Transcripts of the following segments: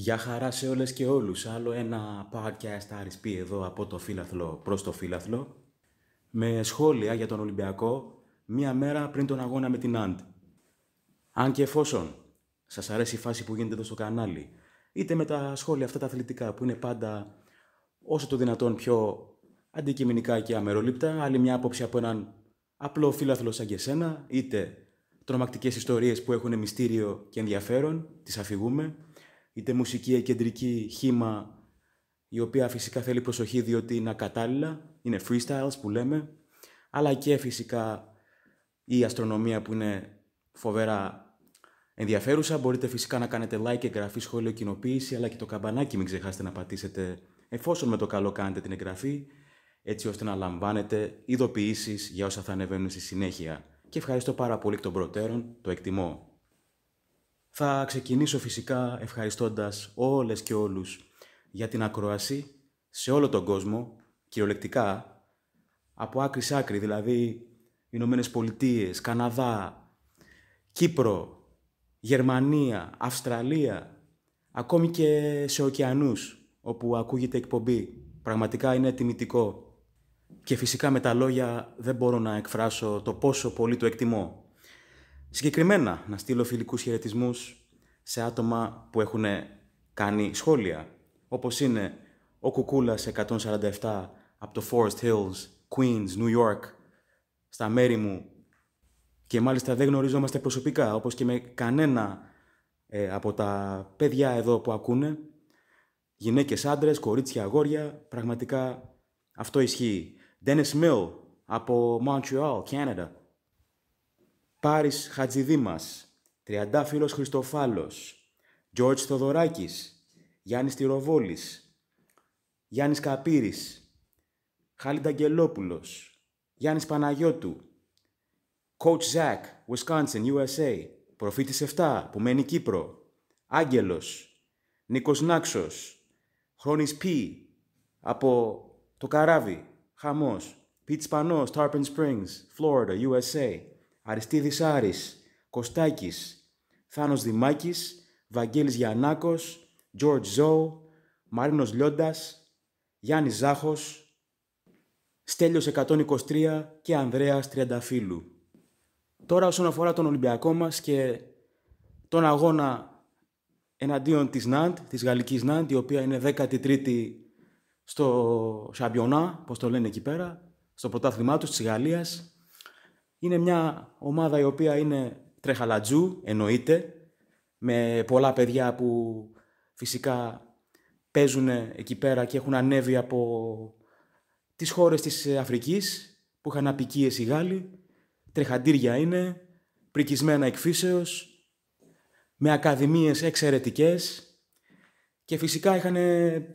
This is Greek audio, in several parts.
Γεια χαρά σε όλες και όλους. Άλλο ένα podcast RSP εδώ από το φύλαθλο προς το φύλαθλο. Με σχόλια για τον Ολυμπιακό μία μέρα πριν τον αγώνα με την Αντ. Αν και εφόσον σας αρέσει η φάση που γίνεται εδώ στο κανάλι, είτε με τα σχόλια αυτά τα αθλητικά που είναι πάντα όσο το δυνατόν πιο αντικειμενικά και αμερολήπτα, άλλη μια άποψη από έναν απλό φύλαθλο σαν και εσένα, είτε τρομακτικές ιστορίες που έχουν μυστήριο και ενδιαφέρον, τις αφηγούμε, είτε μουσική κεντρική χήμα, η οποία φυσικά θέλει προσοχή διότι είναι ακατάλληλα, είναι freestyles που λέμε, αλλά και φυσικά η αστρονομία που είναι φοβερά ενδιαφέρουσα. Μπορείτε φυσικά να κάνετε like, εγγραφή, σχόλιο, κοινοποίηση, αλλά και το καμπανάκι μην ξεχάσετε να πατήσετε εφόσον με το καλό κάνετε την εγγραφή, έτσι ώστε να λαμβάνετε ειδοποιήσεις για όσα θα ανεβαίνουν στη συνέχεια. Και ευχαριστώ πάρα πολύ εκ των προτέρων, το εκτιμώ. Θα ξεκινήσω φυσικά ευχαριστώντας όλες και όλους για την ακρόαση σε όλο τον κόσμο, κυριολεκτικά, από άκρη σ' άκρη, δηλαδή Ηνωμένες Πολιτείες, Καναδά, Κύπρο, Γερμανία, Αυστραλία, ακόμη και σε ωκεανούς όπου ακούγεται εκπομπή. Πραγματικά είναι τιμητικό. Και φυσικά με τα λόγια δεν μπορώ να εκφράσω το πόσο πολύ το εκτιμώ. Συγκεκριμένα, να στείλω φιλικούς χαιρετισμούς σε άτομα που έχουν κάνει σχόλια, όπως είναι ο Κουκούλας 147 από το Forest Hills, Queens, New York, στα μέρη μου και μάλιστα δεν γνωριζόμαστε προσωπικά, όπως και με κανένα ε, από τα παιδιά εδώ που ακούνε, γυναίκες, άντρες, κορίτσια, αγόρια, πραγματικά αυτό ισχύει. Dennis Mill από Montreal, Canada, Πάρης Χατζηδήμας, Τριαντάφυλλος Χριστοφάλος, Γιώργης Θοδωράκης, Γιάννης Τυροβόλης, Γιάννης Καπύρης, Χάλιντ Αγγελόπουλος, Γιάννης Παναγιώτου, Coach Zach, Wisconsin, USA, Προφήτης 7 που μένει Κύπρο, Άγγελος, Νίκος Νάξος, Χρόνης Π, από το καράβι, Χαμός, Πιτ Σπανός, Tarpon Springs, Florida, USA, Αριστίδης Άρης, Κωστάκης, Θάνος Δημάκης, Βαγγέλης Γιαννάκος, George Ζώου, Μαρίνος Λιόντας, Γιάννης Ζάχος, Στέλιος 123 και Ανδρέας Τριανταφύλου. Τώρα όσον αφορά τον Ολυμπιακό μας και τον αγώνα εναντίον της ΝΑΝΤ, της γαλλικής ΝΑΝΤ, η οποία είναι 13η στο Σαμπιονά, πώς το λένε εκεί πέρα, στο πρωτάθλημά τους της Γαλλίας. Είναι μια ομάδα η οποία είναι τρεχαλατζού, εννοείται, με πολλά παιδιά που φυσικά παίζουν εκεί πέρα και έχουν ανέβει από τις χώρες της Αφρικής που είχαν απικίες οι Γάλλοι. Τρεχαντήρια είναι, πρικισμένα εκφύσεως, με ακαδημίες εξαιρετικές και φυσικά είχαν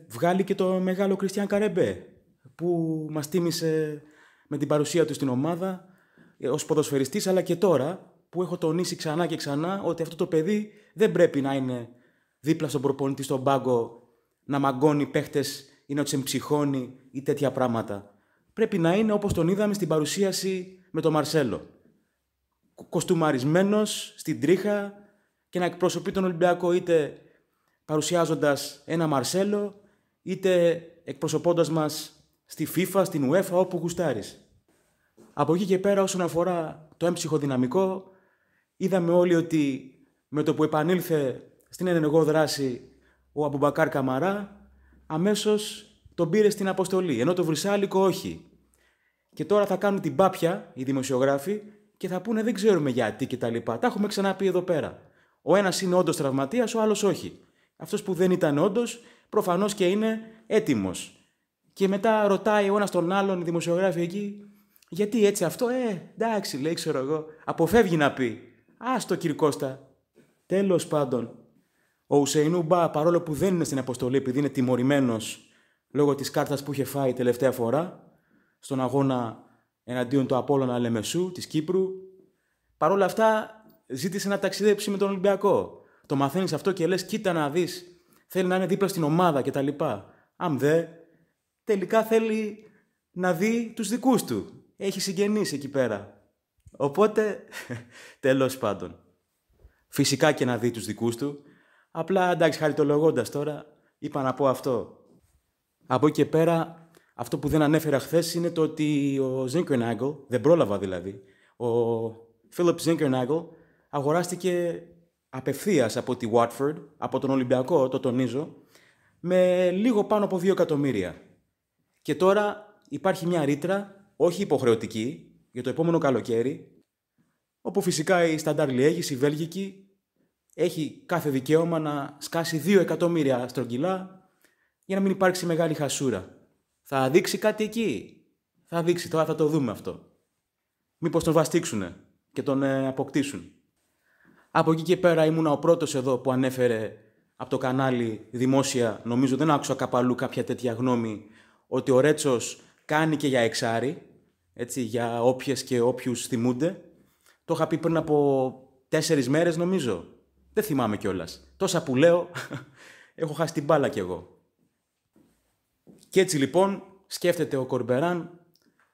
βγάλει και το μεγάλο Κριστιαν Καρεμπέ που μας τίμησε με την παρουσία του στην ομάδα ε, ως ποδοσφαιριστής αλλά και τώρα που έχω τονίσει ξανά και ξανά ότι αυτό το παιδί δεν πρέπει να είναι δίπλα στον προπονητή στον πάγκο να μαγκώνει παίχτες ή να τους εμψυχώνει ή τέτοια πράγματα. Πρέπει να είναι όπως τον είδαμε στην παρουσίαση με τον Μαρσέλο. Κοστούμαρισμένος, στην τρίχα και να εκπροσωπεί τον Ολυμπιακό είτε παρουσιάζοντας ένα Μαρσέλο είτε εκπροσωπώντας μας στη FIFA, στην UEFA, όπου γουστάρεις. Από εκεί και πέρα όσον αφορά το έμψυχο δυναμικό, είδαμε όλοι ότι με το που επανήλθε στην ενεργό δράση ο Αμπουμπακάρ Καμαρά, αμέσως τον πήρε στην αποστολή, ενώ το Βρυσάλικο όχι. Και τώρα θα κάνουν την πάπια οι δημοσιογράφοι και θα πούνε δεν ξέρουμε γιατί κτλ. Τα, τα έχουμε ξαναπεί εδώ πέρα. Ο ένας είναι όντως τραυματίας, ο άλλος όχι. Αυτός που δεν ήταν όντως, προφανώς και είναι έτοιμος. Και μετά ρωτάει ο ένας τον άλλον, οι δημοσιογράφοι εκεί, γιατί έτσι αυτό, ε, εντάξει, λέει, ξέρω εγώ. Αποφεύγει να πει. Άστο, κύριε Κώστα. Τέλος πάντων, ο Ουσεϊνού Μπα, παρόλο που δεν είναι στην αποστολή επειδή είναι τιμωρημένος λόγω της κάρτας που είχε φάει τελευταία φορά στον αγώνα εναντίον του Απόλλωνα Αλεμεσού, της Κύπρου, παρόλα αυτά ζήτησε να ταξιδέψει με τον Ολυμπιακό. Το μαθαίνεις αυτό και λες: Κοίτα να δεις, θέλει να είναι δίπλα στην ομάδα κτλ. Αν δε, τελικά θέλει να δει τους δικούς του έχει συγγενείς εκεί πέρα. Οπότε, τέλος πάντων. Φυσικά και να δει τους δικούς του. Απλά, εντάξει, χαριτολογώντας τώρα, είπα να πω αυτό. Από εκεί και πέρα, αυτό που δεν ανέφερα χθες είναι το ότι ο Zinkernagel, δεν πρόλαβα δηλαδή, ο Philip Zinkernagel αγοράστηκε απευθείας από τη Watford, από τον Ολυμπιακό, το τονίζω, με λίγο πάνω από 2 εκατομμύρια. Και τώρα υπάρχει μια ρήτρα όχι υποχρεωτική, για το επόμενο καλοκαίρι, όπου φυσικά η Σταντάρ Λιέγης, η Βέλγικη, έχει κάθε δικαίωμα να σκάσει 2 εκατομμύρια στρογγυλά για να μην υπάρξει μεγάλη χασούρα. Θα δείξει κάτι εκεί. Θα δείξει, τώρα θα το δούμε αυτό. Μήπως τον βαστίξουνε και τον ε, αποκτήσουν. Από εκεί και πέρα ήμουνα ο πρώτος εδώ που ανέφερε από το κανάλι δημόσια, νομίζω δεν άκουσα καπαλού κάποια τέτοια γνώμη, ότι ο Ρέτσος κάνει και για εξάρι, έτσι, για όποιες και όποιους θυμούνται. Το είχα πει πριν από τέσσερις μέρες νομίζω. Δεν θυμάμαι κιόλας. Τόσα που λέω, έχω χάσει την μπάλα κι εγώ. Και έτσι λοιπόν σκέφτεται ο Κορμπεράν,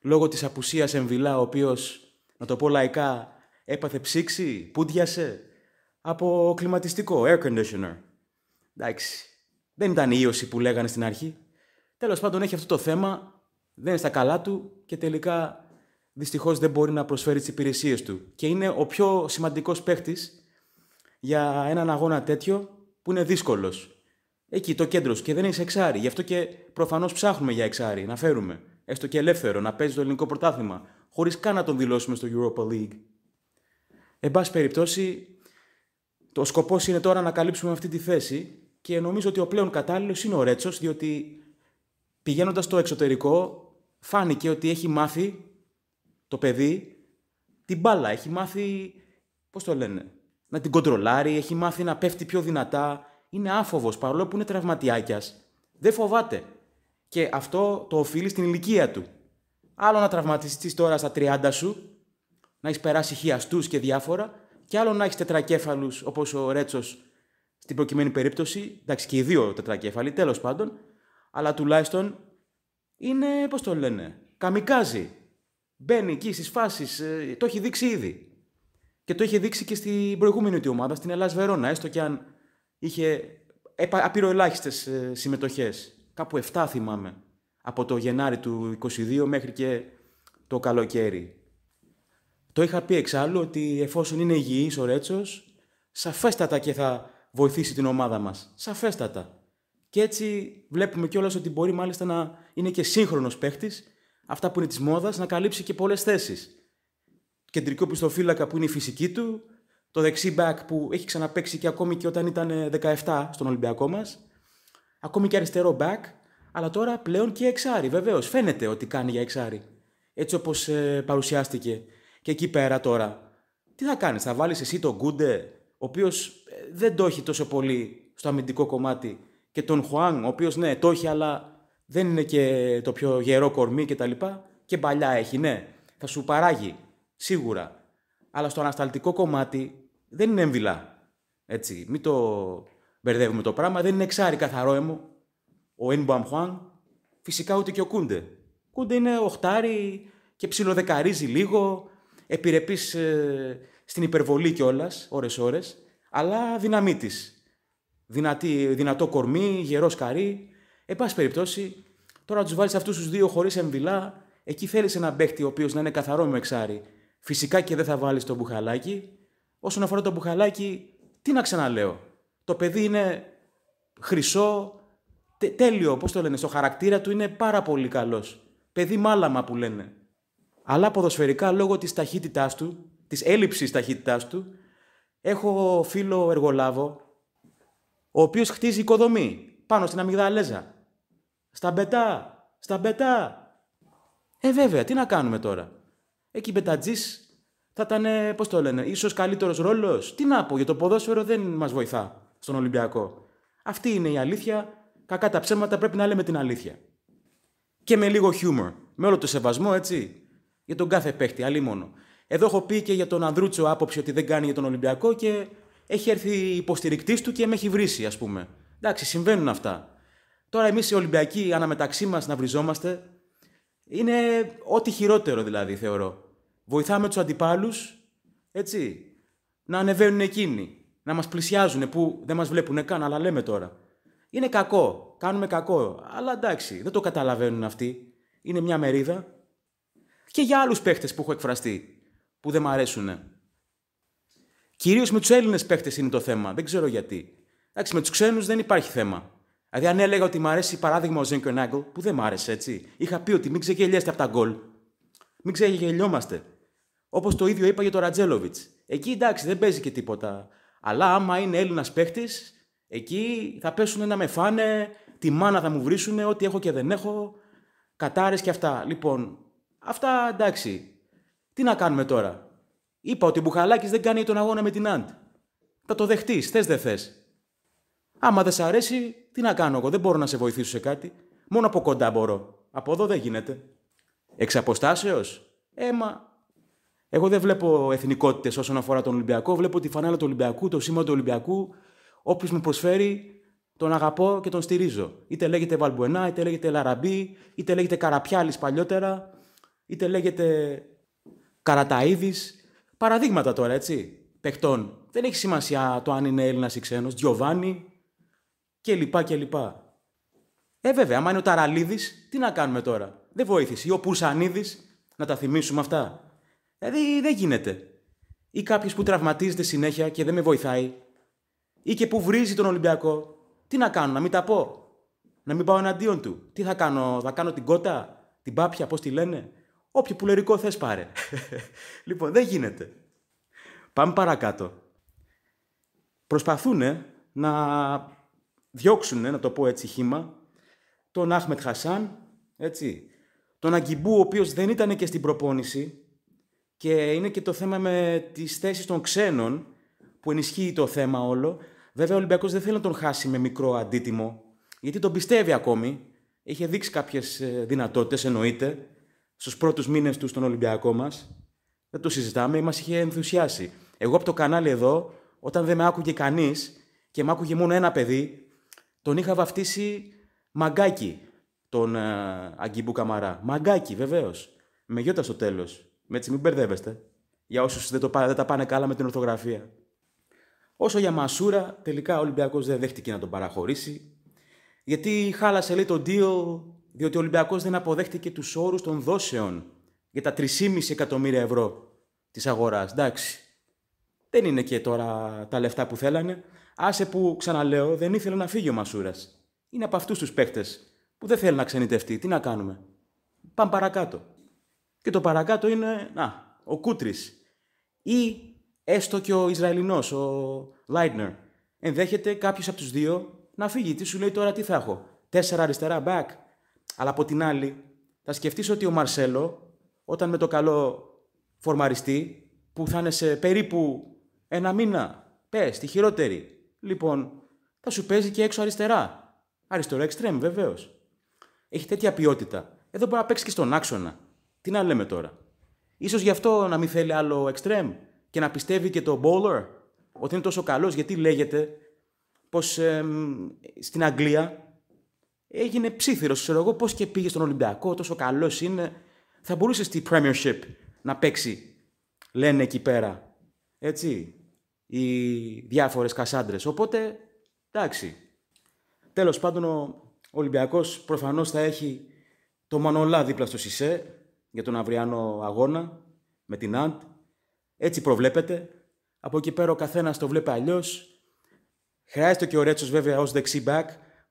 λόγω της απουσίας Εμβιλά, ο οποίος, να το πω λαϊκά, έπαθε ψήξη, πούντιασε, από κλιματιστικό, air conditioner. Εντάξει, δεν ήταν η ίωση που λέγανε στην αρχή. Τέλος πάντων έχει αυτό το θέμα δεν είναι στα καλά του και τελικά δυστυχώς δεν μπορεί να προσφέρει τις υπηρεσίες του. Και είναι ο πιο σημαντικός παίχτης για έναν αγώνα τέτοιο που είναι δύσκολος. Εκεί το κέντρο και δεν έχεις εξάρι. Γι' αυτό και προφανώς ψάχνουμε για εξάρι να φέρουμε. Έστω και ελεύθερο να παίζει το ελληνικό πρωτάθλημα, χωρίς καν να τον δηλώσουμε στο Europa League. Εν πάση περιπτώσει, το σκοπός είναι τώρα να καλύψουμε αυτή τη θέση και νομίζω ότι ο πλέον κατάλληλος είναι ο Ρέτσος, διότι πηγαίνοντας στο εξωτερικό φάνηκε ότι έχει μάθει το παιδί την μπάλα. Έχει μάθει, πώς το λένε, να την κοντρολάρει, έχει μάθει να πέφτει πιο δυνατά. Είναι άφοβος, παρόλο που είναι τραυματιάκιας. Δεν φοβάται. Και αυτό το οφείλει στην ηλικία του. Άλλο να τραυματιστείς τώρα στα 30 σου, να έχεις περάσει χιαστούς και διάφορα, και άλλο να έχεις τετρακέφαλους όπως ο Ρέτσος, στην προκειμένη περίπτωση. Εντάξει, και οι δύο τετρακέφαλοι, τέλος πάντων, αλλά τουλάχιστον είναι, πώς το λένε, καμικάζει. Μπαίνει εκεί στις φάσεις, ε, το έχει δείξει ήδη. Και το είχε δείξει και στην προηγούμενη του ομάδα, στην Ελλάδα Βερόνα, έστω και αν είχε απειροελάχιστες ε, συμμετοχές. Κάπου 7 θυμάμαι. Από το Γενάρη του 22 μέχρι και το καλοκαίρι. Το είχα πει εξάλλου ότι εφόσον είναι υγιής ο Ρέτσος, σαφέστατα και θα βοηθήσει την ομάδα μας. Σαφέστατα. Και έτσι βλέπουμε κιόλας ότι μπορεί μάλιστα να είναι και σύγχρονος παίχτης, αυτά που είναι της μόδας, να καλύψει και πολλές θέσεις. Κεντρικό πιστοφύλακα που είναι η φυσική του, το δεξί back που έχει ξαναπέξει και ακόμη και όταν ήταν 17 ε, στον Ολυμπιακό μας, ακόμη και αριστερό back, αλλά τώρα πλέον και εξάρι. Βεβαίως, φαίνεται ότι κάνει για εξάρι. Έτσι όπως ε, παρουσιάστηκε και εκεί πέρα τώρα. Τι θα κάνεις, θα βάλεις εσύ τον Γκούντε, ο οποίος ε, δεν το έχει τόσο πολύ στο αμυντικό κομμάτι και τον Χουάν, ο οποίος ναι, το έχει, αλλά δεν είναι και το πιο γερό κορμί κτλ. Και, και παλιά έχει, ναι. Θα σου παράγει, σίγουρα. Αλλά στο ανασταλτικό κομμάτι δεν είναι έμβυλα. Έτσι, μην το μπερδεύουμε το πράγμα. Δεν είναι εξάρι καθαρό έμο. Ε ο Ενμπαμ Χουάν, φυσικά ούτε και ο Κούντε. Κούντε είναι οχτάρι και ψιλοδεκαρίζει λίγο. Επιρρεπεί στην υπερβολή κιόλας, ώρε-ώρε. Αλλά δυναμή της δυνατή, δυνατό κορμί, γερός καρύ. Εν πάση περιπτώσει, τώρα να τους βάλεις αυτούς τους δύο χωρίς εμβυλά, εκεί θέλεις ένα παίχτη ο οποίος να είναι καθαρό με εξάρι. Φυσικά και δεν θα βάλεις το μπουχαλάκι. Όσον αφορά το μπουχαλάκι, τι να ξαναλέω. Το παιδί είναι χρυσό, τέλειο, πώς το λένε, στο χαρακτήρα του είναι πάρα πολύ καλός. Παιδί μάλαμα που λένε. Αλλά ποδοσφαιρικά λόγω της ταχύτητάς του, της έλλειψης ταχύτητάς του, έχω φίλο εργολάβο, ο οποίος χτίζει οικοδομή πάνω στην αμυγδαλέζα. Στα μπετά, στα μπετά. Ε, βέβαια, τι να κάνουμε τώρα. Εκεί μπετατζής θα ήταν, πώς το λένε, ίσως καλύτερος ρόλος. Τι να πω, για το ποδόσφαιρο δεν μας βοηθά στον Ολυμπιακό. Αυτή είναι η αλήθεια. Κακά τα ψέματα πρέπει να λέμε την αλήθεια. Και με λίγο χιούμορ. Με όλο το σεβασμό, έτσι. Για τον κάθε παίχτη, αλλή μόνο. Εδώ έχω πει και για τον Ανδρούτσο άποψη ότι δεν κάνει για τον Ολυμπιακό και έχει έρθει υποστηρικτής του και με έχει βρήσει, ας πούμε. Εντάξει, συμβαίνουν αυτά. Τώρα εμείς οι Ολυμπιακοί αναμεταξύ μας να βριζόμαστε είναι ό,τι χειρότερο δηλαδή θεωρώ. Βοηθάμε τους αντιπάλους, έτσι, να ανεβαίνουν εκείνοι, να μας πλησιάζουν που δεν μας βλέπουν καν, αλλά λέμε τώρα. Είναι κακό, κάνουμε κακό, αλλά εντάξει, δεν το καταλαβαίνουν αυτοί. Είναι μια μερίδα. Και για άλλους παίχτες που έχω εκφραστεί, που δεν μ' αρέσουν. Κυρίως με τους Έλληνες παίχτε είναι το θέμα. Δεν ξέρω γιατί. Εντάξει, με τους ξένους δεν υπάρχει θέμα. Δηλαδή, αν έλεγα ότι μου αρέσει παράδειγμα ο Ζέγκο Νάγκο, που δεν μ' άρεσε έτσι, είχα πει ότι μην ξεγελιέστε από τα γκολ. Μην ξεγελιόμαστε. Όπως το ίδιο είπα για τον Ρατζέλοβιτ. Εκεί εντάξει, δεν παίζει και τίποτα. Αλλά άμα είναι Έλληνας παίχτη, εκεί θα πέσουν να με φάνε, τη μάνα θα μου βρίσουν, ό,τι έχω και δεν έχω, κατάρες και αυτά. Λοιπόν, αυτά εντάξει. Τι να κάνουμε τώρα. Είπα ότι ο Μπουχαλάκης δεν κάνει τον αγώνα με την Αντ. Θα το δεχτείς, θες δεν θες. Άμα δεν σ' αρέσει, τι να κάνω εγώ, δεν μπορώ να σε βοηθήσω σε κάτι. Μόνο από κοντά μπορώ. Από εδώ δεν γίνεται. Εξ αποστάσεως, έμα. Εγώ δεν βλέπω εθνικότητες όσον αφορά τον Ολυμπιακό. Βλέπω τη φανάλα του Ολυμπιακού, το σήμα του Ολυμπιακού. Όποιος μου προσφέρει, τον αγαπώ και τον στηρίζω. Είτε λέγεται Βαλμπουενά, είτε λέγεται Λαραμπή, είτε λέγεται Καραπιάλης παλιότερα, είτε λέγεται Καραταίδη, Παραδείγματα τώρα, έτσι, παιχτών. Δεν έχει σημασία το αν είναι Έλληνας ή ξένος, Τζιοβάνι κλπ. κλπ. Ε, βέβαια, άμα είναι ο Ταραλίδης, τι να κάνουμε τώρα. Δεν βοήθησε. Ή ο Πουρσανίδη, να τα θυμίσουμε αυτά. Δηλαδή δεν γίνεται. Ή κάποιος που τραυματίζεται συνέχεια και δεν με βοηθάει. Ή και που βρίζει τον Ολυμπιακό. Τι να κάνω, να μην τα πω. Να μην πάω εναντίον του. Τι θα κάνω, θα κάνω την κότα, την πάπια, πώς τη λένε. Όποιο πουλερικό θες πάρε. λοιπόν, δεν γίνεται. Πάμε παρακάτω. Προσπαθούν να διώξουν, να το πω έτσι χήμα, τον Άχμετ Χασάν, έτσι, τον Αγκιμπού, ο οποίος δεν ήταν και στην προπόνηση και είναι και το θέμα με τις θέσεις των ξένων που ενισχύει το θέμα όλο. Βέβαια ο Ολυμπιακός δεν θέλει να τον χάσει με μικρό αντίτιμο, γιατί τον πιστεύει ακόμη. Είχε δείξει κάποιες ε, δυνατότητες, εννοείται, στους πρώτους μήνες του στον Ολυμπιακό μας. Δεν το συζητάμε, μας είχε ενθουσιάσει. Εγώ από το κανάλι εδώ, όταν δεν με άκουγε κανείς και με άκουγε μόνο ένα παιδί, τον είχα βαφτίσει μαγκάκι τον ε, Αγκίμπου Καμαρά. Μαγκάκι, βεβαίως. Με γιώτα στο τέλος. Με έτσι, μην μπερδεύεστε. Για όσους δεν, δεν τα πάνε καλά με την ορθογραφία. Όσο για Μασούρα, τελικά ο Ολυμπιακός δεν δέχτηκε να τον παραχωρήσει. Γιατί χάλασε λέει τον Ντίο διότι ο Ολυμπιακός δεν αποδέχτηκε τους όρους των δόσεων για τα 3,5 εκατομμύρια ευρώ της αγοράς. Εντάξει, δεν είναι και τώρα τα λεφτά που θέλανε. Άσε που, ξαναλέω, δεν ήθελε να φύγει ο Μασούρας. Είναι από αυτούς τους παίχτες που δεν θέλει να ξενιτευτεί. Τι να κάνουμε. Πάμε παρακάτω. Και το παρακάτω είναι, να, ο Κούτρης. Ή έστω και ο Ισραηλινός, ο Λάιντνερ. Ενδέχεται κάποιος από τους δύο να φύγει. Τι σου λέει τώρα, τι θα έχω. Τέσσερα αριστερά back, αλλά από την άλλη, θα σκεφτείς ότι ο Μαρσέλο, όταν με το καλό φορμαριστή που θα είναι σε περίπου ένα μήνα, πες, τη χειρότερη, λοιπόν, θα σου παίζει και έξω αριστερά. Αριστερό εξτρέμ, βεβαίως. Έχει τέτοια ποιότητα. Εδώ μπορεί να παίξει και στον άξονα. Τι να λέμε τώρα. σω γι' αυτό να μην θέλει άλλο εξτρέμ και να πιστεύει και το bowler ότι είναι τόσο καλός, γιατί λέγεται πως στην Αγγλία έγινε ψήφιρο. ξέρω εγώ, πώς και πήγε στον Ολυμπιακό, τόσο καλός είναι. Θα μπορούσες στη Premiership να παίξει, λένε εκεί πέρα. Έτσι. Οι διάφορες Κασάντρες. Οπότε, εντάξει. Τέλος πάντων, ο Ολυμπιακός προφανώς θα έχει το Μανολά δίπλα στο Σισε για τον αυριανό αγώνα με την Αντ. Έτσι προβλέπεται. Από εκεί πέρα ο καθένας το βλέπει αλλιώς. Χρειάζεται και ο Ρέτσος βέβαια ως δεξί back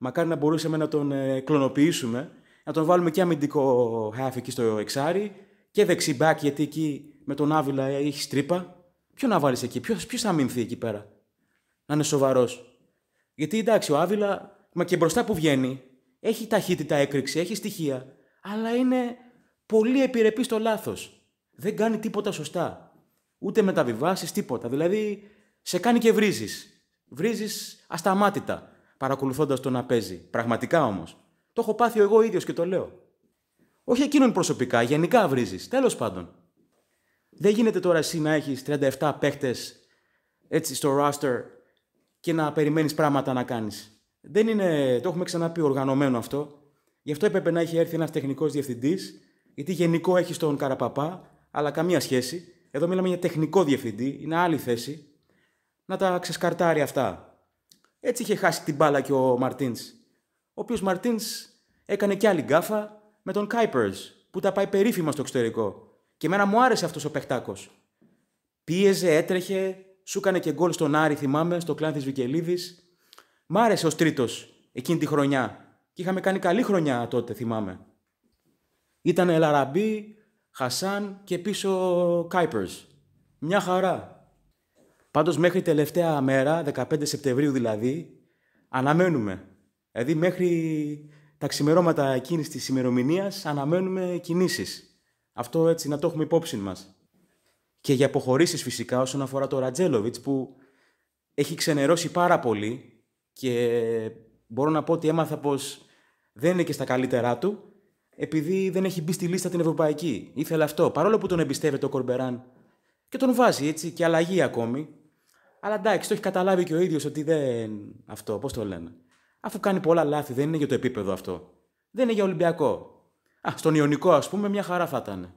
Μακάρι να μπορούσαμε να τον ε, κλωνοποιήσουμε, να τον βάλουμε και αμυντικό half εκεί στο εξάρι και δεξιμπάκι, γιατί εκεί με τον Άβυλα έχεις τρύπα. Ποιο να βάλεις εκεί, ποιος θα αμυνθεί εκεί πέρα. Να είναι σοβαρός. Γιατί εντάξει, ο Άβυλα, μα και μπροστά που βγαίνει, έχει ταχύτητα έκρηξη, έχει στοιχεία, αλλά είναι πολύ επιρρεπής στο λάθος. Δεν κάνει τίποτα σωστά. Ούτε μεταβιβάσεις, τίποτα. Δηλαδή, σε κάνει και βρίζεις. Βρίζεις ασταμάτητα παρακολουθώντας το να παίζει. Πραγματικά όμως. Το έχω πάθει εγώ ίδιος και το λέω. Όχι εκείνον προσωπικά, γενικά βρίζεις. Τέλος πάντων. Δεν γίνεται τώρα εσύ να έχεις 37 παίχτες έτσι στο roster και να περιμένεις πράγματα να κάνεις. Δεν είναι, το έχουμε ξαναπεί, οργανωμένο αυτό. Γι' αυτό έπρεπε να έχει έρθει ένας τεχνικός διευθυντής, γιατί γενικό έχει τον Καραπαπά, αλλά καμία σχέση. Εδώ μιλάμε για τεχνικό διευθυντή, είναι άλλη θέση. Να τα ξεσκαρτάρει αυτά. Έτσι είχε χάσει την μπάλα και ο Μαρτίν. Ο οποίος Μαρτίν έκανε και άλλη γκάφα με τον Κάιπερ που τα πάει περίφημα στο εξωτερικό. Και εμένα μου άρεσε αυτός ο παιχτάκος. Πίεζε, έτρεχε, σου έκανε και γκολ στον Άρη, θυμάμαι, στο κλάν της Βικελίδης. Μ' άρεσε ως τρίτος εκείνη τη χρονιά. Και είχαμε κάνει καλή χρονιά τότε, θυμάμαι. Ήταν Ελαραμπή, Χασάν και πίσω Κάιπερ. Μια χαρά. Πάντως μέχρι τελευταία μέρα, 15 Σεπτεμβρίου δηλαδή, αναμένουμε. Δηλαδή μέχρι τα ξημερώματα εκείνης της ημερομηνίας αναμένουμε κινήσεις. Αυτό έτσι να το έχουμε υπόψη μας. Και για αποχωρήσεις φυσικά όσον αφορά το Ρατζέλοβιτς που έχει ξενερώσει πάρα πολύ και μπορώ να πω ότι έμαθα πως δεν είναι και στα καλύτερά του επειδή δεν έχει μπει στη λίστα την ευρωπαϊκή. Ήθελε αυτό. Παρόλο που τον εμπιστεύεται ο Κορμπεράν και τον βάζει έτσι και αλλαγή ακόμη αλλά εντάξει, το έχει καταλάβει και ο ίδιος ότι δεν. Αυτό, πώς το λένε. Αφού κάνει πολλά λάθη, δεν είναι για το επίπεδο αυτό. Δεν είναι για Ολυμπιακό. Α, στον Ιωνικό, ας πούμε, μια χαρά θα ήταν.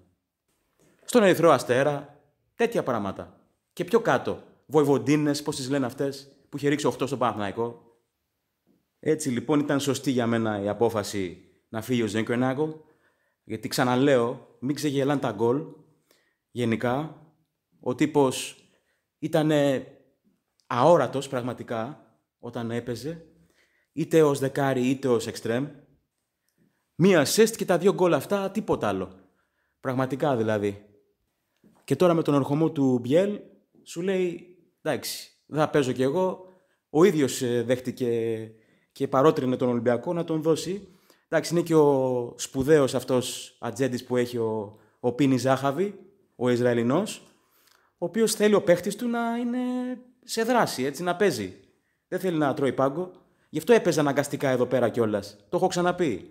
Στον Ερυθρό Αστέρα, τέτοια πράγματα. Και πιο κάτω, βοηβοντίνες, πώς τις λένε αυτές, που είχε ρίξει 8 στο Παναθναϊκό. Έτσι λοιπόν ήταν σωστή για μένα η απόφαση να φύγει ο Ζέγκο Ενάγκολ, γιατί ξαναλέω, μην ξεγελάνε τα γκολ. Γενικά, ο τύπος ήταν αόρατος πραγματικά όταν έπαιζε, είτε ως δεκάρι είτε ως εξτρέμ. Μία σεστ και τα δύο γκολ αυτά, τίποτα άλλο. Πραγματικά δηλαδή. Και τώρα με τον ερχομό του Μπιέλ σου λέει εντάξει, θα παίζω κι εγώ. Ο ίδιος ε, δέχτηκε και παρότρινε τον Ολυμπιακό να τον δώσει. Εντάξει, είναι και ο σπουδαίος αυτός ατζέντης που έχει ο, ο Ζάχαβη, ο Ισραηλινός, ο οποίος θέλει ο παίχτης του να είναι σε δράση, έτσι, να παίζει. Δεν θέλει να τρώει πάγκο. Γι' αυτό έπαιζε αναγκαστικά εδώ πέρα κιόλας. Το έχω ξαναπεί.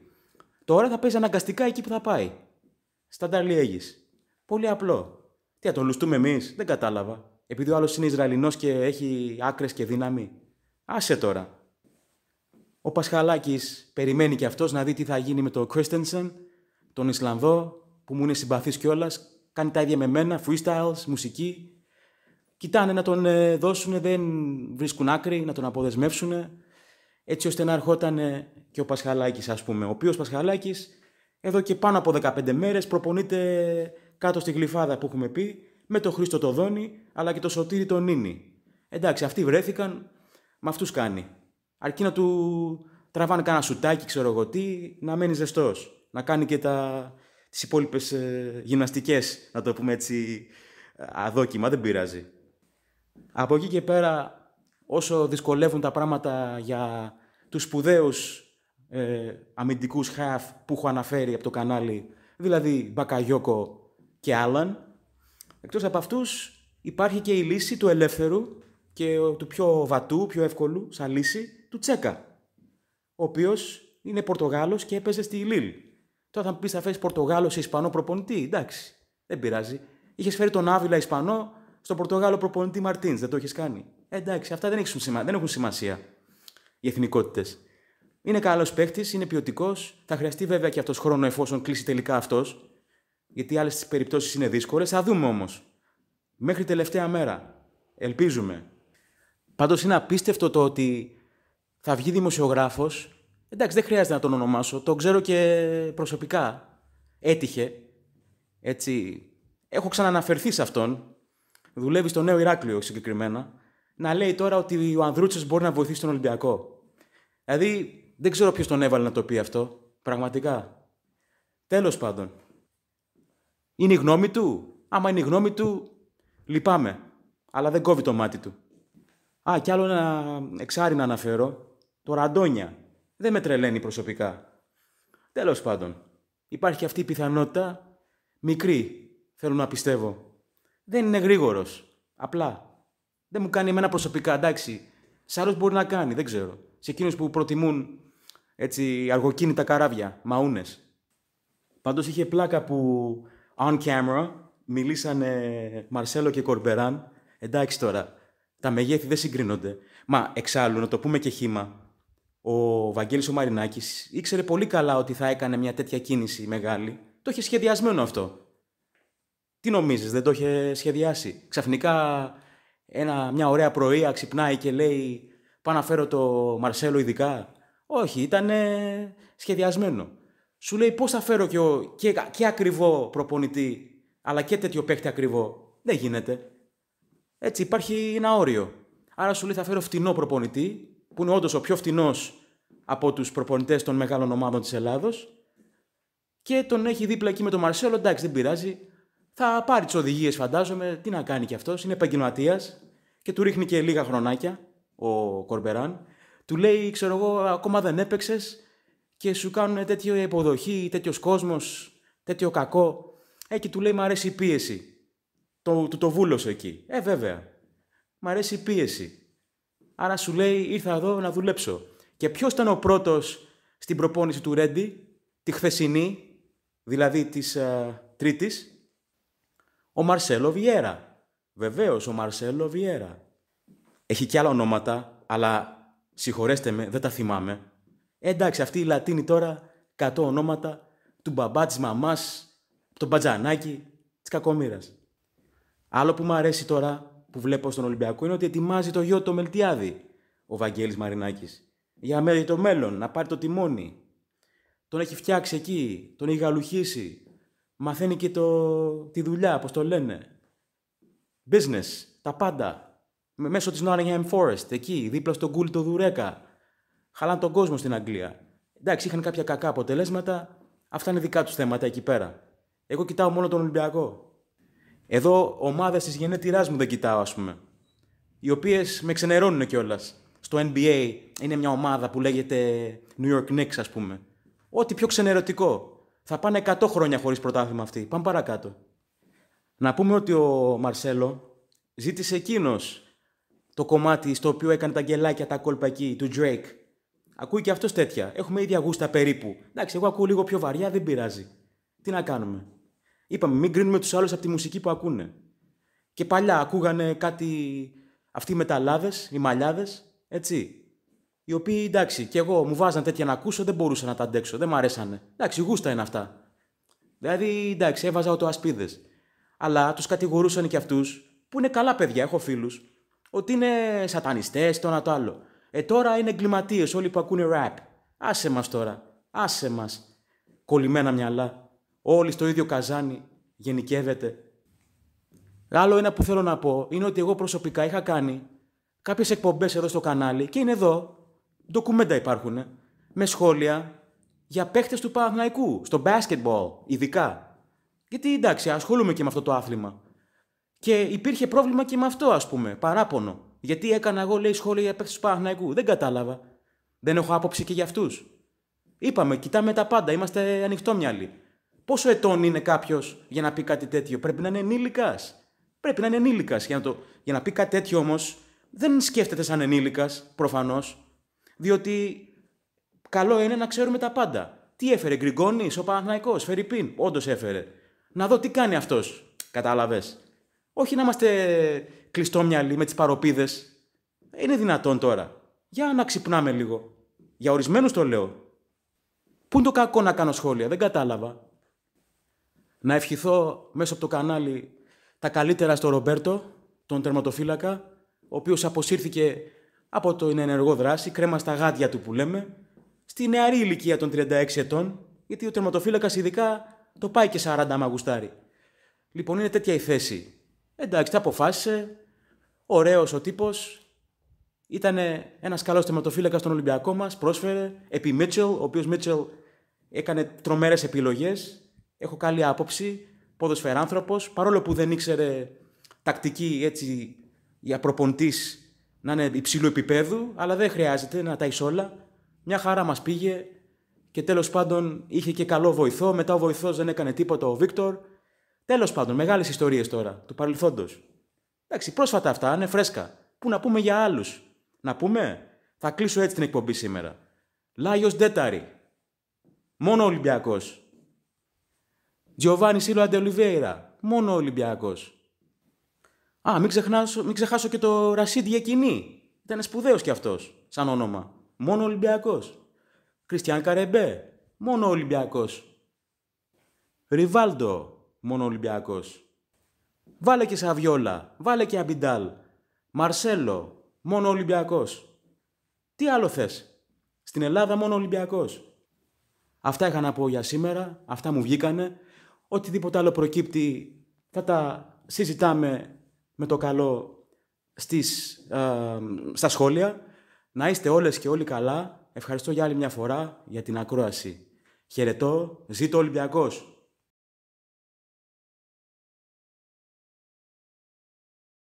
Τώρα θα παίζει αναγκαστικά εκεί που θα πάει. Στα Νταρλιέγη. Πολύ απλό. Τι, θα τον λουστούμε εμείς, δεν κατάλαβα. Επειδή ο άλλος είναι Ισραηλινός και έχει άκρες και δύναμη. Άσε τώρα. Ο Πασχαλάκης περιμένει κι αυτός να δει τι θα γίνει με τον Κρίστενσεν, τον Ισλανδό, που μου είναι συμπαθής κιόλας. Κάνει τα ίδια με μένα, freestyles, μουσική κοιτάνε να τον ε, δώσουν, δεν βρίσκουν άκρη, να τον αποδεσμεύσουν, έτσι ώστε να ερχόταν και ο Πασχαλάκης ας πούμε, ο οποίος Πασχαλάκης εδώ και πάνω από 15 μέρες προπονείται κάτω στη γλυφάδα που έχουμε πει, με τον Χρήστο το Δόνι, αλλά και τον Σωτήρη τον Νίνη. Εντάξει, αυτοί βρέθηκαν, με αυτούς κάνει. Αρκεί να του τραβάνε κανένα σουτάκι, ξέρω εγώ τι, να μένει ζεστός, Να κάνει και τα... τις υπόλοιπες ε, γυμναστικές, να το πούμε έτσι, αδόκιμα, δεν πειράζει. Από εκεί και πέρα, όσο δυσκολεύουν τα πράγματα για τους σπουδαίους ε, αμυντικούς χαφ που έχω αναφέρει από το κανάλι, δηλαδή Μπακαγιόκο και Άλαν, εκτός από αυτούς υπάρχει και η λύση του ελεύθερου και του πιο βατού, πιο εύκολου, σαν λύση, του Τσέκα, ο οποίος είναι Πορτογάλος και έπαιζε στη Λίλ. Τώρα θα μου πεις, θα φέρεις Πορτογάλος σε Ισπανό προπονητή. Εντάξει, δεν πειράζει. Είχες φέρει τον Άβυλα Ισπανό, στον Πορτογάλο προπονητή Μαρτίν. Δεν το έχεις κάνει. Ε, εντάξει, αυτά δεν έχουν, σημα... δεν έχουν σημασία. Οι εθνικότητες. Είναι καλός παίχτη, είναι ποιοτικός. Θα χρειαστεί βέβαια και αυτός χρόνο εφόσον κλείσει τελικά αυτός. Γιατί άλλες τις περιπτώσεις είναι δύσκολες. Θα δούμε όμως. Μέχρι τελευταία μέρα. Ελπίζουμε. Πάντως είναι απίστευτο το ότι θα βγει δημοσιογράφος. Εντάξει, δεν χρειάζεται να τον ονομάσω. Το ξέρω και προσωπικά. Έτυχε. Έτσι. Έχω ξανααναφερθεί σε αυτόν δουλεύει στο Νέο Ηράκλειο συγκεκριμένα, να λέει τώρα ότι ο Ανδρούτσος μπορεί να βοηθήσει τον Ολυμπιακό. Δηλαδή, δεν ξέρω ποιος τον έβαλε να το πει αυτό. Πραγματικά. Τέλος πάντων. Είναι η γνώμη του. Άμα είναι η γνώμη του, λυπάμαι. Αλλά δεν κόβει το μάτι του. Α, κι άλλο ένα εξάρι να αναφέρω. Το Ραντόνια. Δεν με τρελαίνει προσωπικά. Τέλος πάντων, υπάρχει αυτή η πιθανότητα, μικρή, θέλω να πιστεύω, δεν είναι γρήγορος. Απλά. Δεν μου κάνει εμένα προσωπικά, εντάξει. Σε άλλου μπορεί να κάνει, δεν ξέρω. Σε εκείνους που προτιμούν έτσι, αργοκίνητα καράβια, μαούνες. Πάντως είχε πλάκα που on camera μιλήσανε Μαρσέλο και Κορμπεράν. Εντάξει τώρα, τα μεγέθη δεν συγκρίνονται. Μα εξάλλου, να το πούμε και χήμα, ο Βαγγέλης ο Μαρινάκης ήξερε πολύ καλά ότι θα έκανε μια τέτοια κίνηση μεγάλη. Το είχε σχεδιασμένο αυτό. Τι νομίζεις, δεν το είχε σχεδιάσει. Ξαφνικά ένα, μια ωραία πρωία ξυπνάει και λέει «Πάω να φέρω το Μαρσέλο ειδικά». Όχι, ήταν σχεδιασμένο. Σου λέει πώς θα φέρω και, ο, και, και ακριβό προπονητή, αλλά και τέτοιο παίχτη ακριβό. Δεν γίνεται. Έτσι υπάρχει ένα όριο. Άρα σου λέει θα φέρω φτηνό προπονητή, που είναι όντως ο πιο φτηνός από τους προπονητές των μεγάλων ομάδων της Ελλάδος Και τον έχει δίπλα εκεί με τον Μαρσέλο. Εντάξει, δεν πειράζει θα πάρει τις οδηγίες, φαντάζομαι, τι να κάνει κι αυτός. Είναι επαγγελματίας και του ρίχνει και λίγα χρονάκια ο Κορμπεράν. Του λέει, ξέρω εγώ, ακόμα δεν έπαιξες και σου κάνουν τέτοια υποδοχή, τέτοιος κόσμος, τέτοιο κακό. Ε, και του λέει, Μ' αρέσει η πίεση. Το, του το βούλωσε εκεί. Ε, βέβαια. Μ' αρέσει η πίεση. Άρα σου λέει, ήρθα εδώ να δουλέψω. Και ποιος ήταν ο πρώτος στην προπόνηση του Ρέντι, τη χθεσινή, δηλαδή της ε, Τρίτης, ο Μαρσέλο Βιέρα. Βεβαίως, ο Μαρσέλο Βιέρα. Έχει και άλλα ονόματα, αλλά συγχωρέστε με, δεν τα θυμάμαι. Ε, εντάξει, αυτή η Λατίνη τώρα, 100 ονόματα του μπαμπά της μαμάς, τον μπατζανάκι τη κακομήρα. Άλλο που μου αρέσει τώρα που βλέπω στον Ολυμπιακό είναι ότι ετοιμάζει το γιο του Μελτιάδη ο Βαγγέλης Μαρινάκης. Για μέρη το μέλλον, να πάρει το τιμόνι. Τον έχει φτιάξει εκεί, τον έχει γαλουχίσει μαθαίνει και το, τη δουλειά, πώς το λένε. Business, τα πάντα. Μέσω της Nottingham Forest, εκεί, δίπλα στον κούλι το Δουρέκα. Χαλάνε τον κόσμο στην Αγγλία. Εντάξει, είχαν κάποια κακά αποτελέσματα. Αυτά είναι δικά τους θέματα εκεί πέρα. Εγώ κοιτάω μόνο τον Ολυμπιακό. Εδώ ομάδες της γενέτειράς μου δεν κοιτάω, ας πούμε. Οι οποίες με ξενερώνουν κιόλας. Στο NBA είναι μια ομάδα που λέγεται New York Knicks, ας πούμε. Ό,τι πιο ξενερωτικό. Θα πάνε 100 χρόνια χωρίς πρωτάθλημα αυτή. Πάμε παρακάτω. Να πούμε ότι ο Μαρσέλο ζήτησε εκείνος το κομμάτι στο οποίο έκανε τα γελάκια, τα κόλπα εκεί, του Drake. Ακούει και αυτός τέτοια. Έχουμε ίδια γούστα περίπου. Εντάξει, εγώ ακούω λίγο πιο βαριά, δεν πειράζει. Τι να κάνουμε. Είπαμε, μην κρίνουμε τους άλλους από τη μουσική που ακούνε. Και παλιά ακούγανε κάτι αυτοί οι μεταλλάδες, οι μαλλιάδες, έτσι οι οποίοι εντάξει, κι εγώ μου βάζανε τέτοια να ακούσω, δεν μπορούσα να τα αντέξω, δεν μ' αρέσανε. Εντάξει, γούστα είναι αυτά. Δηλαδή, εντάξει, έβαζα ασπίδε. Αλλά τους κατηγορούσαν και αυτούς, που είναι καλά παιδιά, έχω φίλους, ότι είναι σατανιστές, το ένα το άλλο. Ε, τώρα είναι εγκληματίες όλοι που ακούνε ραπ. Άσε μας τώρα. Άσε μας. Κολλημένα μυαλά. Όλοι στο ίδιο καζάνι. Γενικεύεται. Άλλο ένα που θέλω να πω είναι ότι εγώ προσωπικά είχα κάνει κάποιες εκπομπές εδώ στο κανάλι και είναι εδώ ντοκουμέντα υπάρχουν με σχόλια για παίχτες του Παναγναϊκού, στο basketball ειδικά. Γιατί εντάξει, ασχολούμαι και με αυτό το άθλημα. Και υπήρχε πρόβλημα και με αυτό, ας πούμε, παράπονο. Γιατί έκανα εγώ, λέει, σχόλια για παίχτες του Παναγναϊκού, Δεν κατάλαβα. Δεν έχω άποψη και για αυτούς. Είπαμε, κοιτάμε τα πάντα, είμαστε ανοιχτόμυαλοι. Πόσο ετών είναι κάποιος για να πει κάτι τέτοιο, Πρέπει να είναι ενήλικας. Πρέπει να είναι ενήλικας. Για, να το... για να πει κάτι τέτοιο όμως, δεν σκέφτεται σαν ενήλικας, προφανώς. Διότι καλό είναι να ξέρουμε τα πάντα. Τι έφερε Γκριγκόνης, ο Παναθναϊκό, Φερρυπίν. Όντως έφερε. Να δω τι κάνει αυτός. Κατάλαβες. Όχι να είμαστε κλειστόμυαλοι με τις παροπίδες. Είναι δυνατόν τώρα. Για να ξυπνάμε λίγο. Για ορισμένους το λέω. Πού είναι το κακό να κάνω σχόλια, δεν κατάλαβα. Να ευχηθώ μέσω από το κανάλι τα καλύτερα στο Ρομπέρτο, τον τερματοφύλακα, ο οποίος αποσύρθηκε από το ενεργό δράση, κρέμα στα γάτια του που λέμε, στη νεαρή ηλικία των 36 ετών, γιατί ο τερματοφύλακας ειδικά το πάει και 40 άμα γουστάρει. Λοιπόν, είναι τέτοια η θέση. Εντάξει, τα αποφάσισε. Ωραίος ο τύπος. Ήταν ένας καλός τερματοφύλακας στον Ολυμπιακό μας, πρόσφερε. Επί Μίτσελ, ο οποίος Μίτσελ έκανε τρομερές επιλογές. Έχω καλή άποψη. φεράνθρωπο. παρόλο που δεν ήξερε τακτική έτσι για προποντή να είναι υψηλού επίπεδου, αλλά δεν χρειάζεται να τα είσαι όλα. Μια χαρά μας πήγε και τέλος πάντων είχε και καλό βοηθό. Μετά ο βοηθός δεν έκανε τίποτα, ο Βίκτορ. Τέλος πάντων, μεγάλες ιστορίες τώρα του παρελθόντος. Εντάξει, πρόσφατα αυτά είναι φρέσκα. Πού να πούμε για άλλους. Να πούμε, θα κλείσω έτσι την εκπομπή σήμερα. Λάγιο Ντέταρη. Μόνο Ολυμπιακό. Giovanni Σίλο Μόνο Ολυμπιακός. Α, μην, μην ξεχάσω και το Ρασίδ Γεκινή. Ήταν σπουδαίος κι αυτός, σαν όνομα. Μόνο Ολυμπιακός. Κριστιαν Καρεμπέ. Μόνο Ολυμπιακός. Ριβάλντο. Μόνο Ολυμπιακός. Βάλε και Σαβιόλα. Βάλε και Αμπιντάλ. Μαρσέλο. Μόνο Ολυμπιακός. Τι άλλο θες. Στην Ελλάδα μόνο Ολυμπιακός. Αυτά είχα να πω για σήμερα. Αυτά μου βγήκανε. Οτιδήποτε άλλο προκύπτει θα τα συζητάμε με το καλό στις, ε, στα σχόλια. Να είστε όλες και όλοι καλά. Ευχαριστώ για άλλη μια φορά για την ακρόαση. Χαιρετώ. Ζήτω Ολυμπιακός.